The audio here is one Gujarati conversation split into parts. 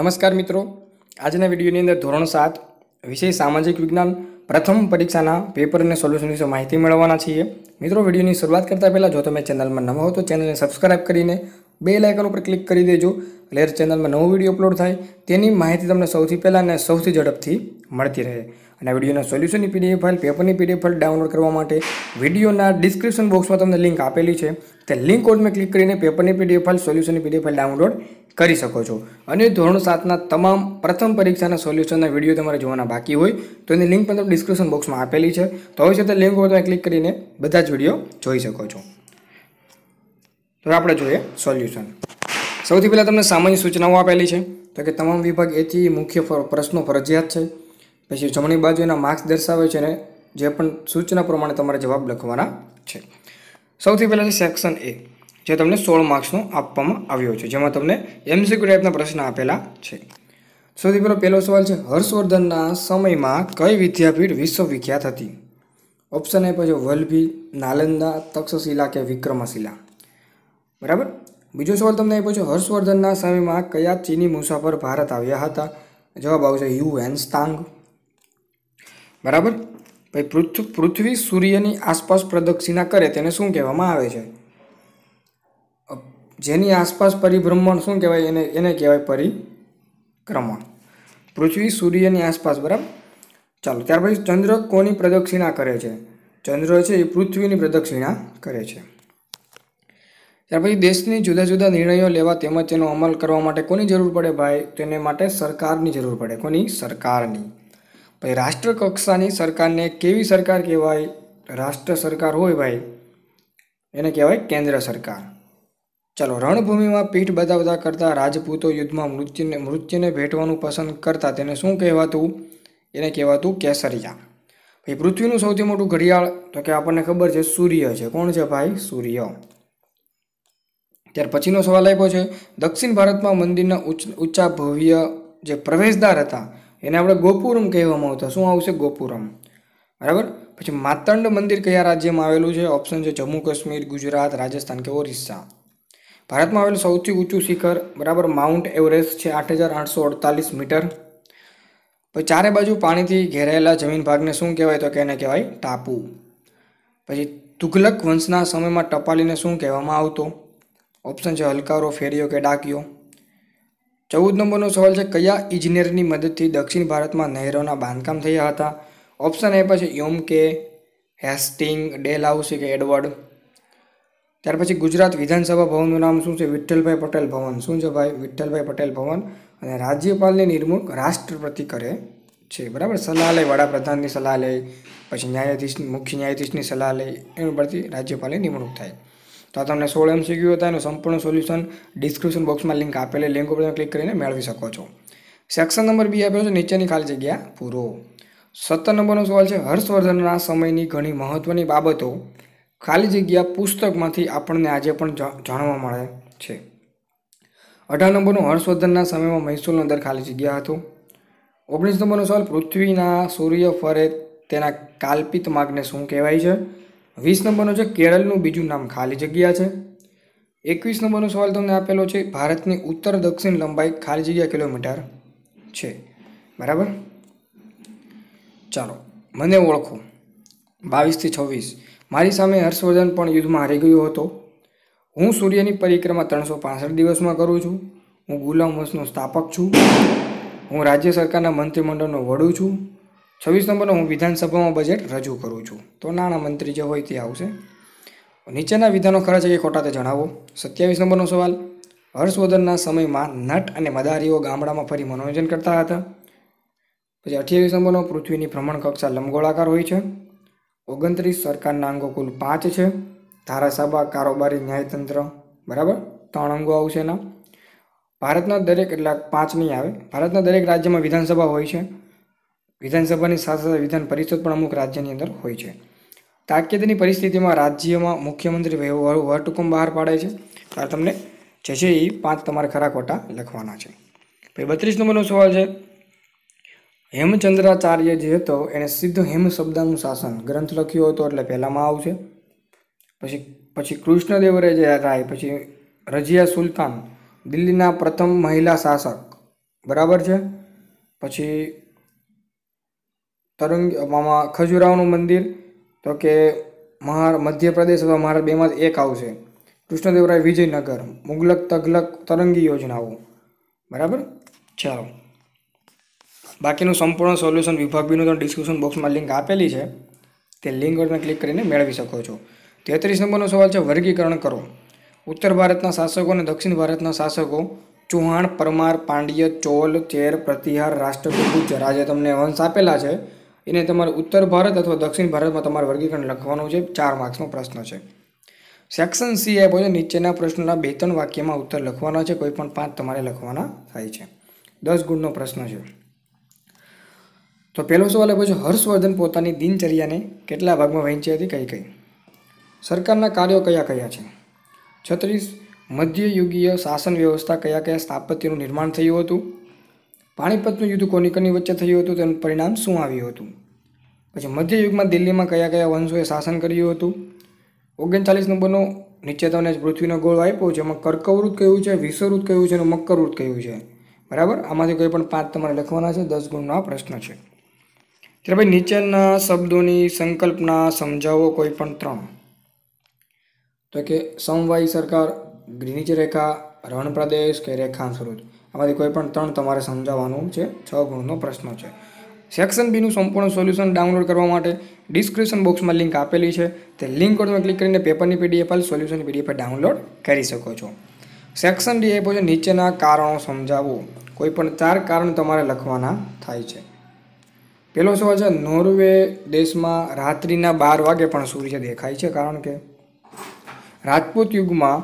નમસ્કાર મિત્રો આજના વિડીયોની અંદર ધોરણ સાત વિષય સામાજિક વિજ્ઞાન પ્રથમ પરીક્ષાના પેપર અને સોલ્યુશન વિશે માહિતી મેળવવાના છીએ મિત્રો વિડીયોની શરૂઆત કરતા પહેલાં જો તમે ચેનલમાં નવા હો તો ચેનલને સબસ્ક્રાઈબ કરીને બે લાઇકન ઉપર ક્લિક કરી દેજો એટલે ચેનલમાં નવો વિડીયો અપલોડ થાય તેની માહિતી તમને સૌથી પહેલાં અને સૌથી ઝડપથી મળતી રહે અને આ વિડીયોના સોલ્યુશનની પીડીએફ ફાઇલ પેપરની પીડીએફ ફાઇલ ડાઉનલોડ કરવા માટે વિડીયોના ડિસ્ક્રિપ્શન બોક્સમાં તમને લિંક આપેલી છે તે લિંક કોડમાં ક્લિક કરીને પેપરની પીડીએફ ફાઇલ સોલ્યુશનની પીડીએફ ફાઇલ ડાઉનલોડ કરી શકો છો અને ધોરણ સાતના તમામ પ્રથમ પરીક્ષાના સોલ્યુશનના વિડીયો તમારે જોવાના બાકી હોય તો એની લિંક પણ તમે ડિસ્ક્રિપ્શન બોક્સમાં આપેલી છે તો હવે છતાં લિંક ઉપર તમે ક્લિક કરીને બધા જ વિડીયો જોઈ શકો છો તો આપણે જોઈએ સોલ્યુશન સૌથી પહેલાં તમને સામાન્ય સૂચનાઓ આપેલી છે તો કે તમામ વિભાગ એથી મુખ્ય પ્રશ્નો ફરજિયાત છે પછી જમણી બાજુ એના માર્ક્સ દર્શાવે છે ને જે પણ સૂચના પ્રમાણે તમારે જવાબ લખવાના છે સૌથી પહેલાં છે સેક્શન એ જે તમને સોળ માર્ક્સનો આપવામાં આવ્યો છે જેમાં તમને એમસીક્યુ ટાઈપના પ્રશ્ન આપેલા છે સૌથી પહેલો પહેલો સવાલ છે હર્ષવર્ધનના સમયમાં કઈ વિદ્યાપીઠ વિશ્વવિખ્યાત હતી ઓપ્શન આપ્યો છે વલ્લભી નાલંદા તક્ષશિલા કે વિક્રમશિલા બરાબર બીજો સવાલ તમને આપ્યો છે હર્ષવર્ધનના સમયમાં કયા ચીની મુસાફર ભારત આવ્યા હતા જવાબ આવશે યુ હેન્સતાંગ બરાબર ભાઈ પૃથ્વી સૂર્યની આસપાસ પ્રદક્ષિણા કરે તેને શું કહેવામાં આવે છે જેની આસપાસ પરિભ્રમણ શું કહેવાય એને એને કહેવાય પરિક્રમણ પૃથ્વી સૂર્યની આસપાસ બરાબર ચાલો ત્યાર પછી ચંદ્ર કોની પ્રદક્ષિણા કરે છે ચંદ્ર છે એ પૃથ્વીની પ્રદક્ષિણા કરે છે ત્યાર પછી દેશની જુદા જુદા નિર્ણયો લેવા તેમજ તેનો અમલ કરવા માટે કોની જરૂર પડે ભાઈ તેને માટે સરકારની જરૂર પડે કોની સરકારની પછી રાષ્ટ્રકક્ષાની સરકારને કેવી સરકાર કહેવાય રાષ્ટ્ર સરકાર હોય ભાઈ એને કહેવાય કેન્દ્ર સરકાર ચાલો રણભૂમિમાં પીઠ બતાવતા કરતાં રાજપૂતો યુદ્ધમાં મૃત્યુને મૃત્યુને ભેટવાનું પસંદ કરતા તેને શું કહેવાતું એને કહેવાતું કેસરિયા ભાઈ પૃથ્વીનું સૌથી મોટું ઘડિયાળ તો કે આપણને ખબર છે સૂર્ય છે કોણ છે ભાઈ સૂર્ય ત્યાર પછીનો સવાલ આપ્યો છે દક્ષિણ ભારતમાં મંદિરના ઊંચા ભવ્ય જે પ્રવેશદ્વાર હતા એને આપણે ગોપુરમ કહેવામાં આવતા શું આવશે ગોપુરમ બરાબર પછી માતંડ મંદિર કયા રાજ્યમાં આવેલું છે ઓપ્શન છે જમ્મુ કાશ્મીર ગુજરાત રાજસ્થાન કે ઓરિસ્સા ભારતમાં આવેલું સૌથી ઊંચું શિખર બરાબર માઉન્ટ એવરેસ્ટ છે આઠ હજાર આઠસો અડતાલીસ મીટર પછી ચારે બાજુ પાણીથી ઘેરાયેલા જમીન ભાગને શું કહેવાય તો કે એને કહેવાય ટાપુ પછી તુઘલક વંશના સમયમાં ટપાલીને શું કહેવામાં આવતો ઓપ્શન છે હલકારો ફેરિયો કે ડાકિયો ચૌદ નંબરનો સવાલ છે કયા ઇજનેરની મદદથી દક્ષિણ ભારતમાં નહેરોના બાંધકામ થયા હતા ઓપ્શન એ પછી યોમ કે હેસ્ટિંગ ડેલહાઉસી કે એડવર્ડ ત્યાર પછી ગુજરાત વિધાનસભા ભવનનું નામ શું છે વિઠ્ઠલભાઈ પટેલ ભવન શું છે ભાઈ વિઠ્ઠલભાઈ પટેલ ભવન અને રાજ્યપાલની નિમણૂક રાષ્ટ્રપતિ કરે છે બરાબર સલાહ લઈ વડાપ્રધાનની સલાહ લઈ પછી ન્યાયાધીશ મુખ્ય ન્યાયાધીશની સલાહ લઈ એની પરથી રાજ્યપાલની નિમણૂક થાય તો તમને સોળ એમસીક્યુ હતા એનું સંપૂર્ણ સોલ્યુશન ડિસ્ક્રિપ્શન બોક્સમાં લિંક આપેલી લિંક ઉપર ક્લિક કરીને મેળવી શકો છો સેક્શન નંબર બી આપેલો છે નીચેની ખાલી જગ્યા પૂરો સત્તર નંબરનો સવાલ છે હર્ષવર્ધનના સમયની ઘણી મહત્ત્વની બાબતો ખાલી જગ્યા પુસ્તકમાંથી આપણને આજે પણ જાણવા મળે છે અઢાર નંબરનું હર્ષવર્ધનના સમયમાં મહેસૂલનો દર ખાલી જગ્યા હતો ઓગણીસ નંબરનો સવાલ પૃથ્વીના સૂર્ય ફરે તેના કાલ્પિત માર્ગને શું કહેવાય છે વીસ નંબરનો છે કેરળનું બીજું નામ ખાલી જગ્યા છે એકવીસ નંબરનો સવાલ તમને આપેલો છે ભારતની ઉત્તર દક્ષિણ લંબાઈ ખાલી જગ્યા કિલોમીટર છે બરાબર ચાલો મને ઓળખો બાવીસથી છવ્વીસ મારી સામે હર્ષવર્ધન પણ યુદ્ધમાં હારી ગયો હતો હું સૂર્યની પરિક્રમા ત્રણસો પાસઠ દિવસમાં કરું છું હું ગુલામ વંશનો સ્થાપક છું હું રાજ્ય સરકારના મંત્રીમંડળનો વડું છું છવ્વીસ નંબરનો હું વિધાનસભામાં બજેટ રજૂ કરું છું તો નાણામંત્રી જે હોય તે આવશે નીચેના વિધાનો ખરા છે કે ખોટા તે જણાવો સત્યાવીસ નંબરનો સવાલ હર્ષવર્ધનના સમયમાં નટ અને મદારીઓ ગામડામાં ફરી મનોરંજન કરતા હતા પછી અઠ્યાવીસ નંબરનો પૃથ્વીની ભ્રમણ કક્ષા લંબગોળાકાર હોય છે ઓગણત્રીસ સરકારના અંગો કુલ પાંચ છે ધારાસભા કારોબારી ન્યાયતંત્ર બરાબર ત્રણ અંગો આવશે એના ભારતના દરેક એટલે પાંચ નહીં આવે ભારતના દરેક રાજ્યમાં વિધાનસભા હોય છે વિધાનસભાની સાથે સાથે વિધાન પરિષદ પણ અમુક રાજ્યની અંદર હોય છે તાકીદની પરિસ્થિતિમાં રાજ્યમાં મુખ્યમંત્રી વટહુકમ બહાર પાડે છે ત્યારે તમને જે છે એ પાંચ તમારે ખરા ખોટા લખવાના છે પછી બત્રીસ નંબરનો સવાલ છે હેમચંદ્રાચાર્ય જે હતો એણે સિદ્ધ હેમ શબ્દનું શાસન ગ્રંથ લખ્યો હતો એટલે પહેલામાં આવશે પછી પછી કૃષ્ણદેવરે જે રાય પછી રજિયા સુલતાન દિલ્હીના પ્રથમ મહિલા શાસક બરાબર છે પછી તરંગી મામા ખજુરાહોનું મંદિર તો કે મહાર મધ્યપ્રદેશ અથવા મહારાષ્ટ્ર બેમાં એક આવશે કૃષ્ણદેવરાય વિજયનગર મુગલક તગલક તરંગી યોજનાઓ બરાબર ચાલો બાકીનું સંપૂર્ણ સોલ્યુશન વિભાગ બીનું તમે ડિસ્ક્રિપ્શન બોક્સમાં લિંક આપેલી છે તે લિંક પર તમે ક્લિક કરીને મેળવી શકો છો તેત્રીસ નંબરનો સવાલ છે વર્ગીકરણ કરો ઉત્તર ભારતના શાસકો અને દક્ષિણ ભારતના શાસકો ચૌહાણ પરમાર પાંડ્ય ચોલ ચેર પ્રતિહાર રાષ્ટ્રકૂટ ગુજ્જર આજે તમને વંશ આપેલા છે એને તમારે ઉત્તર ભારત અથવા દક્ષિણ ભારતમાં તમારે વર્ગીકરણ લખવાનું છે ચાર માર્ક્સનો પ્રશ્ન છે સેક્શન સી આપ્યો છે નીચેના પ્રશ્નોના બે ત્રણ વાક્યમાં ઉત્તર લખવાના છે કોઈ પણ પાંચ તમારે લખવાના થાય છે દસ ગુણનો પ્રશ્ન છે તો પહેલો સવાલ એ છે હર્ષવર્ધન પોતાની દિનચર્યાને કેટલા ભાગમાં વહેંચી હતી કઈ કઈ સરકારના કાર્યો કયા કયા છે છત્રીસ મધ્યયુગીય શાસન વ્યવસ્થા કયા કયા સ્થાપત્યનું નિર્માણ થયું હતું પાણીપતનું યુદ્ધ કોની કોની વચ્ચે થયું હતું તેનું પરિણામ શું આવ્યું હતું પછી મધ્યયુગમાં દિલ્હીમાં કયા કયા વંશોએ શાસન કર્યું હતું ઓગણચાલીસ નંબરનો નીચે તમને પૃથ્વીનો ગોળ આપ્યો છે એમાં કર્કવૃત કયું છે વિષવૃત કયું છે અને મકરવૃત કહ્યું છે બરાબર આમાંથી કોઈ પણ પાંચ તમારે લખવાના છે દસ ગુણનો આ પ્રશ્ન છે ત્યારે ભાઈ નીચેના શબ્દોની સંકલ્પના સમજાવો કોઈ પણ ત્રણ તો કે સમવાય સરકાર નીચે રેખા રણ પ્રદેશ કે રેખાંશ આમાંથી કોઈ પણ ત્રણ તમારે સમજાવવાનું છે છ ગુણનો પ્રશ્ન છે સેક્શન બીનું સંપૂર્ણ સોલ્યુશન ડાઉનલોડ કરવા માટે ડિસ્ક્રિપ્શન બોક્સમાં લિંક આપેલી છે તે લિંક પર ક્લિક કરીને પેપરની પીડીએફ સોલ્યુશન પીડીએફ ડાઉનલોડ કરી શકો છો સેક્શન ડી આપ્યો છે નીચેના કારણો સમજાવો કોઈ પણ ચાર કારણ તમારે લખવાના થાય છે પેલો સવાલ છે નોર્વે દેશમાં રાત્રિના બાર વાગે પણ સૂર્ય દેખાય છે કારણ કે રાજપૂત યુગમાં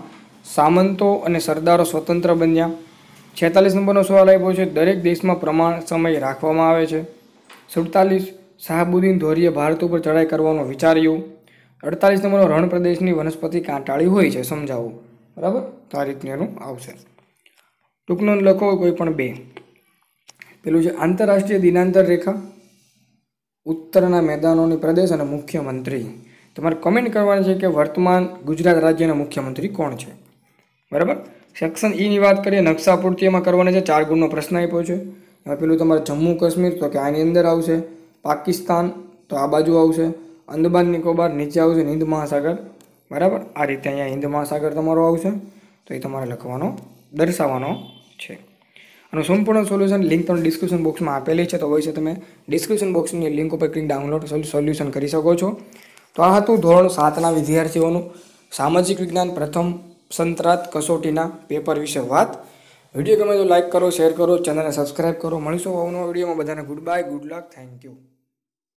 સામંતો અને સરદારો સ્વતંત્ર બન્યા છેતાલીસ નંબરનો સવાલ આપ્યો છે દરેક દેશમાં પ્રમાણ સમય રાખવામાં આવે છે સુડતાલીસ શાહબુદ્દીન ધોરીએ ભારત ઉપર ચઢાઈ કરવાનો વિચાર્યું અડતાલીસ નંબરનો રણ પ્રદેશની વનસ્પતિ કાંટાળી હોય છે સમજાવું બરાબર તો આ રીતનું એનું આવશે ટૂંકનો લખો કોઈ પણ બે પેલું છે આંતરરાષ્ટ્રીય દિનાંતર રેખા ઉત્તરના મેદાનોની પ્રદેશ અને મુખ્યમંત્રી તમારે કમેન્ટ કરવાની છે કે વર્તમાન ગુજરાત રાજ્યના મુખ્યમંત્રી કોણ છે બરાબર સેક્શન ઈની e વાત કરીએ નકશા પૂર્તિમાં કરવાના છે ચાર ગુણનો પ્રશ્ન આપ્યો છે એમાં પેલું તમારે જમ્મુ કાશ્મીર તો કે આની અંદર આવશે પાકિસ્તાન તો આ બાજુ આવશે અંદમાન નિકોબાર નીચે આવશે હિન્દ મહાસાગર બરાબર આ રીતે અહીંયા હિન્દ મહાસાગર તમારો આવશે તો એ તમારે લખવાનો દર્શાવવાનો છે આનું સંપૂર્ણ સોલ્યુશન લિંક તમને ડિસ્ક્રિપ્શન બોક્સમાં આપેલી છે તો હોય છે તમે ડિસ્ક્રિપ્શન બોક્સની લિંક ઉપર ક્લિક ડાઉનલોડ સોલ્યુશન કરી શકો છો તો આ હતું ધોરણ સાતના વિદ્યાર્થીઓનું સામાજિક વિજ્ઞાન પ્રથમ સંતરાત કસોટીના પેપર વિશે વાત વિડીયો ગમે તો લાઇક કરો શેર કરો ચેનલને સબસ્ક્રાઈબ કરો મળીશું આવનાર વિડીયોમાં બધાને good bye good luck thank you